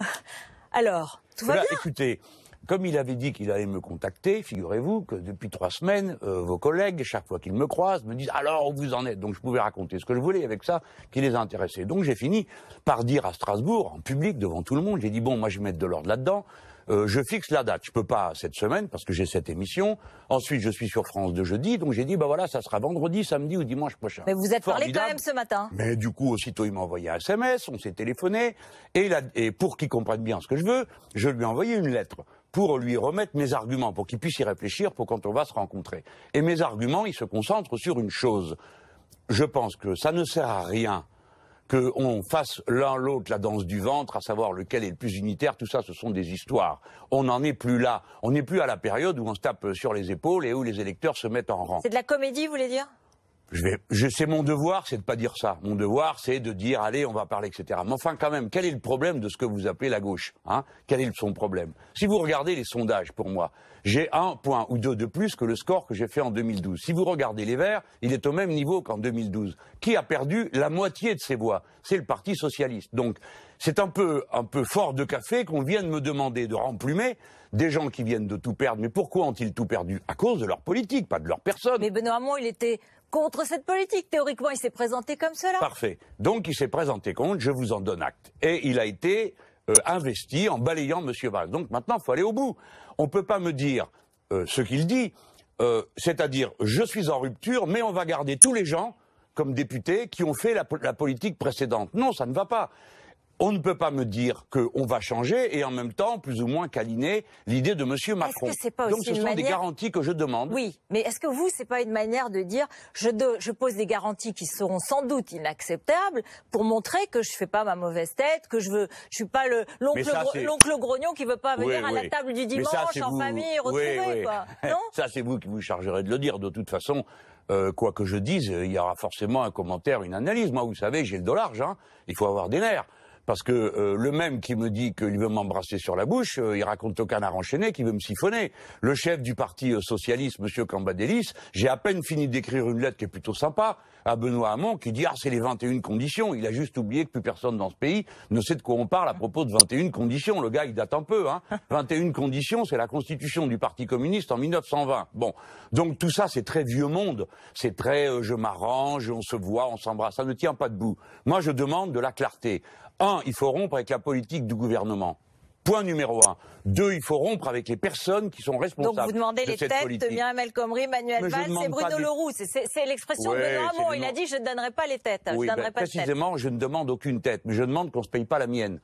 Alors, tout va bien Écoutez, comme il avait dit qu'il allait me contacter, figurez-vous que depuis trois semaines, euh, vos collègues, chaque fois qu'ils me croisent, me disent alors où vous en êtes. Donc je pouvais raconter ce que je voulais avec ça qui les intéressait. Donc j'ai fini par dire à Strasbourg, en public, devant tout le monde, j'ai dit bon, moi je vais mettre de l'ordre là-dedans. Euh, je fixe la date. Je peux pas cette semaine parce que j'ai cette émission. Ensuite, je suis sur France de jeudi, donc j'ai dit bah voilà, ça sera vendredi, samedi ou dimanche prochain. Mais vous êtes parlé quand même ce matin. Mais du coup, aussitôt il m'a envoyé un SMS, on s'est téléphoné et, et pour qu'il comprenne bien ce que je veux, je lui ai envoyé une lettre pour lui remettre mes arguments, pour qu'il puisse y réfléchir pour quand on va se rencontrer. Et mes arguments, ils se concentrent sur une chose. Je pense que ça ne sert à rien qu'on fasse l'un l'autre la danse du ventre, à savoir lequel est le plus unitaire, tout ça, ce sont des histoires. On n'en est plus là. On n'est plus à la période où on se tape sur les épaules et où les électeurs se mettent en rang. C'est de la comédie, vous voulez dire je vais, je, mon devoir, c'est de pas dire ça. Mon devoir, c'est de dire, allez, on va parler, etc. Mais enfin, quand même, quel est le problème de ce que vous appelez la gauche hein Quel est son problème Si vous regardez les sondages, pour moi, j'ai un point ou deux de plus que le score que j'ai fait en 2012. Si vous regardez les Verts, il est au même niveau qu'en 2012. Qui a perdu la moitié de ses voix C'est le Parti socialiste. Donc, c'est un peu, un peu fort de café qu'on vienne me demander de remplumer des gens qui viennent de tout perdre. Mais pourquoi ont-ils tout perdu À cause de leur politique, pas de leur personne. Mais Benoît Hamon, il était contre cette politique. Théoriquement, il s'est présenté comme cela. Parfait. Donc il s'est présenté contre, je vous en donne acte. Et il a été euh, investi en balayant M. Valls. Donc maintenant, il faut aller au bout. On ne peut pas me dire euh, ce qu'il dit, euh, c'est-à-dire je suis en rupture, mais on va garder tous les gens comme députés qui ont fait la politique précédente. Non, ça ne va pas on ne peut pas me dire qu'on va changer et en même temps, plus ou moins, caliner l'idée de Monsieur Macron. Donc ce sont des garanties que je demande. Oui, mais est-ce que vous, c'est pas une manière de dire je, je pose des garanties qui seront sans doute inacceptables pour montrer que je fais pas ma mauvaise tête, que je veux, je suis pas l'oncle grognon qui veut pas venir à la table du dimanche en famille retrouver quoi. Non ça c'est vous qui vous chargerez de le dire. De toute façon, euh, quoi que je dise, il y aura forcément un commentaire, une analyse. Moi, vous savez, j'ai le dollar Hein. Il faut avoir des nerfs. Parce que euh, le même qui me dit qu'il veut m'embrasser sur la bouche, euh, il raconte au canard enchaîné qu'il veut me siphonner. Le chef du parti euh, socialiste, Monsieur Cambadélis, j'ai à peine fini d'écrire une lettre qui est plutôt sympa à Benoît Hamon qui dit « Ah, c'est les 21 conditions ». Il a juste oublié que plus personne dans ce pays ne sait de quoi on parle à propos de 21 conditions. Le gars, il date un peu. Hein. 21 conditions, c'est la constitution du Parti communiste en 1920. Bon, donc tout ça, c'est très vieux monde. C'est très je m'arrange, on se voit, on s'embrasse ». Ça ne tient pas debout. Moi, je demande de la clarté. Un, il faut rompre avec la politique du gouvernement. Point numéro un. Deux, il faut rompre avec les personnes qui sont responsables. Donc vous demandez les têtes de Myriam El Manuel Valls et Bruno Leroux. C'est l'expression de de Hamon. Il a dit je ne donnerai pas les têtes. Oui, je ben, pas précisément, je ne demande aucune tête, mais je demande qu'on se paye pas la mienne.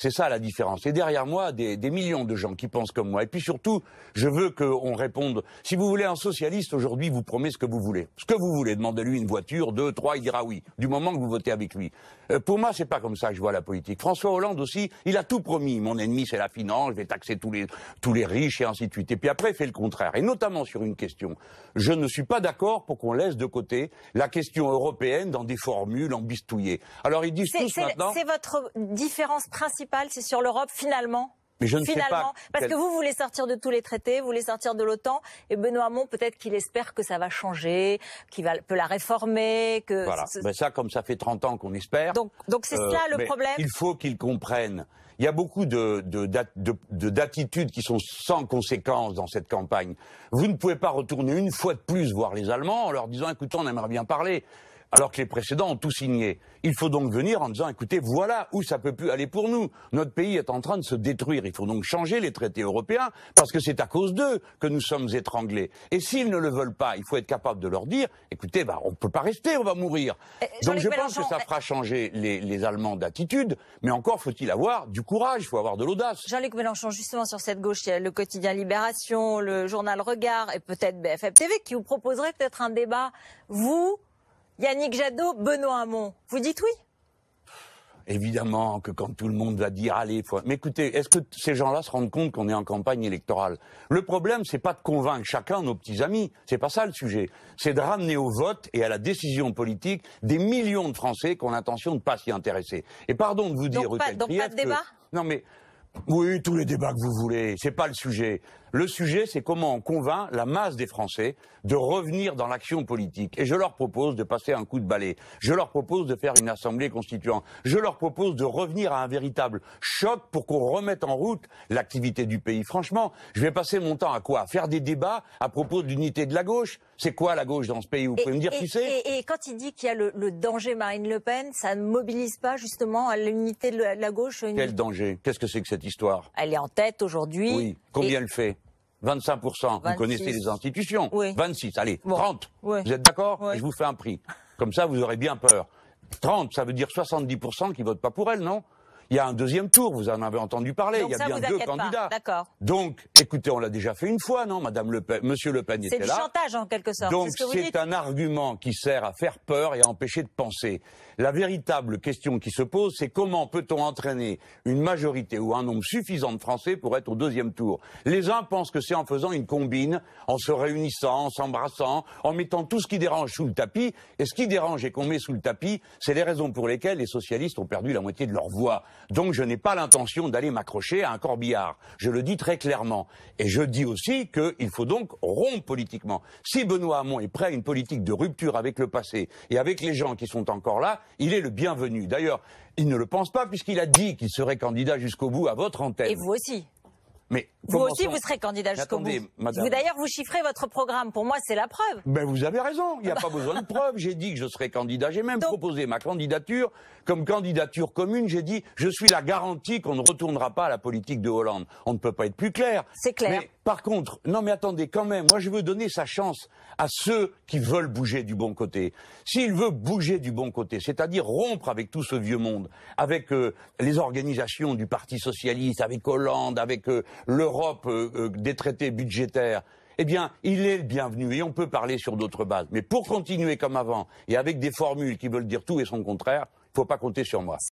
C'est ça la différence. Et derrière moi, des, millions de gens qui pensent comme moi. Et puis surtout, je veux qu'on réponde. Si vous voulez un socialiste aujourd'hui, vous promet ce que vous voulez. Ce que vous voulez. Demandez-lui une voiture, deux, trois, il dira oui. Du moment que vous votez avec lui. Euh, pour moi, c'est pas comme ça que je vois la politique. François Hollande aussi, il a tout promis. Mon ennemi, c'est la finance. Je vais taxer tous les tous les riches et ainsi de suite. Et puis après, il fait le contraire. Et notamment sur une question. Je ne suis pas d'accord pour qu'on laisse de côté la question européenne dans des formules embistouillées. Alors ils disent maintenant. C'est votre différence principale c'est sur l'Europe finalement mais je ne sais pas parce que vous voulez sortir de tous les traités, vous voulez sortir de l'OTAN, et Benoît Hamon, peut-être qu'il espère que ça va changer, qu'il peut la réformer, que... Voilà, ben, ça, comme ça fait 30 ans qu'on espère... Donc, c'est ça euh, le problème Il faut qu'ils comprennent. Il y a beaucoup d'attitudes qui sont sans conséquence dans cette campagne. Vous ne pouvez pas retourner une fois de plus voir les Allemands en leur disant, écoutez, on aimerait bien parler alors que les précédents ont tout signé. Il faut donc venir en disant, écoutez, voilà où ça peut plus aller pour nous. Notre pays est en train de se détruire. Il faut donc changer les traités européens parce que c'est à cause d'eux que nous sommes étranglés. Et s'ils ne le veulent pas, il faut être capable de leur dire, écoutez, bah, on ne peut pas rester, on va mourir. Eh, donc je pense que ça eh fera changer les, les Allemands d'attitude, mais encore faut-il avoir du courage, il faut avoir de l'audace. Jean-Luc Mélenchon, justement sur cette gauche, il y a le quotidien Libération, le journal Regard et peut-être BFM TV qui vous proposerait peut-être un débat, vous, Yannick Jadot, Benoît Hamon, vous dites oui Évidemment que quand tout le monde va dire allez, mais écoutez, est-ce que ces gens-là se rendent compte qu'on est en campagne électorale Le problème, c'est pas de convaincre chacun nos petits amis, c'est pas ça le sujet. C'est de ramener au vote et à la décision politique des millions de Français qui ont l'intention de pas s'y intéresser. Et pardon de vous dire, donc de débat Non mais oui, tous les débats que vous voulez, c'est pas le sujet. Le sujet, c'est comment on convainc la masse des Français de revenir dans l'action politique. Et je leur propose de passer un coup de balai. Je leur propose de faire une assemblée constituante. Je leur propose de revenir à un véritable choc pour qu'on remette en route l'activité du pays. Franchement, je vais passer mon temps à quoi à Faire des débats à propos de l'unité de la gauche C'est quoi la gauche dans ce pays Vous pouvez me dire tu sais c'est et, quand il dit qu'il y a le, danger Marine Le Pen, ça ne mobilise pas justement à l'unité de la gauche Quel danger Qu'est-ce que c'est que cette elle est en tête aujourd'hui. Oui. Combien elle fait 25%. Vous connaissez les institutions. 26, allez, 30. Vous êtes d'accord Je vous fais un prix. Comme ça, vous aurez bien peur. 30, ça veut dire 70% qui votent pas pour elle, non il y a un deuxième tour, vous en avez entendu parler. il y a bien deux candidats. Donc, écoutez, on l'a déjà fait une fois, non, Madame Le Pen, Monsieur Le Pen était là. C'est du chantage en quelque sorte. Donc c'est un argument qui sert à faire peur et à empêcher de penser. La véritable question qui se pose, c'est comment peut-on entraîner une majorité ou un nombre suffisant de Français pour être au deuxième tour Les uns pensent que c'est en faisant une combine, en se réunissant, en s'embrassant, en mettant tout ce qui dérange sous le tapis. Et ce qui dérange et qu'on met sous le tapis, c'est les raisons pour lesquelles les socialistes ont perdu la moitié de leur voix. Donc je n'ai pas l'intention d'aller m'accrocher à un corbillard. Je le dis très clairement. Et je dis aussi qu'il faut donc rompre politiquement. Si Benoît Hamon est prêt à une politique de rupture avec le passé et avec les gens qui sont encore là, il est le bienvenu. D'ailleurs, il ne le pense pas puisqu'il a dit qu'il serait candidat jusqu'au bout à votre antenne. Et vous aussi. Mais vous aussi, vous serez candidat jusqu'au bout. Vous d'ailleurs, vous chiffrez votre programme. Pour moi, c'est la preuve. Ben, vous avez raison. Il n'y a ah pas bah. besoin de preuve. J'ai dit que je serais candidat. J'ai même proposé ma candidature comme candidature commune. J'ai dit, je suis la garantie qu'on ne retournera pas à la politique de Hollande. On ne peut pas être plus clair. C'est clair. Par contre, non mais attendez, quand même, moi je veux donner sa chance à ceux qui veulent bouger du bon côté. S'il veut bouger du bon côté, c'est-à-dire rompre avec tout ce vieux monde, avec euh, les organisations du Parti socialiste, avec Hollande, avec euh, l'Europe euh, des traités budgétaires, eh bien, il est le bienvenu et on peut parler sur d'autres bases. Mais pour continuer comme avant et avec des formules qui veulent dire tout et son contraire, il ne faut pas compter sur moi.